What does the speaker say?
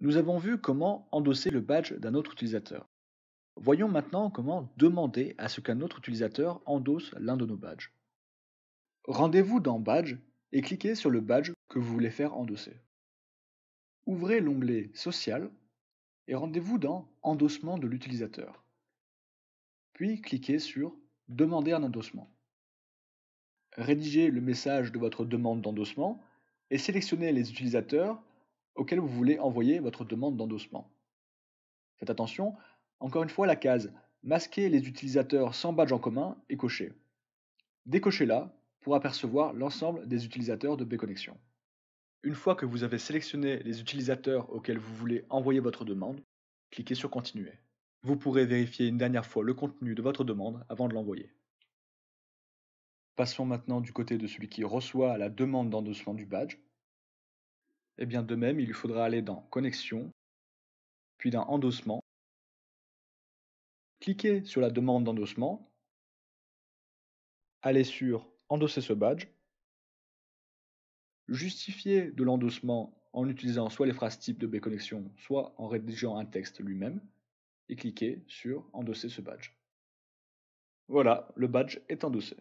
Nous avons vu comment endosser le badge d'un autre utilisateur. Voyons maintenant comment demander à ce qu'un autre utilisateur endosse l'un de nos badges. Rendez-vous dans Badge et cliquez sur le badge que vous voulez faire endosser. Ouvrez l'onglet Social et rendez-vous dans Endossement de l'utilisateur. Puis cliquez sur Demander un endossement. Rédigez le message de votre demande d'endossement et sélectionnez les utilisateurs Auxquels vous voulez envoyer votre demande d'endossement. Faites attention, encore une fois la case Masquer les utilisateurs sans badge en commun est cochée. Décochez-la pour apercevoir l'ensemble des utilisateurs de Bconnexion. Une fois que vous avez sélectionné les utilisateurs auxquels vous voulez envoyer votre demande, cliquez sur Continuer. Vous pourrez vérifier une dernière fois le contenu de votre demande avant de l'envoyer. Passons maintenant du côté de celui qui reçoit la demande d'endossement du badge. Eh bien de même, il lui faudra aller dans Connexion, puis dans Endossement. Cliquez sur la demande d'endossement, Allez sur Endosser ce badge, justifier de l'endossement en utilisant soit les phrases type de B-Connexion, soit en rédigeant un texte lui-même, et cliquez sur Endosser ce badge. Voilà, le badge est endossé.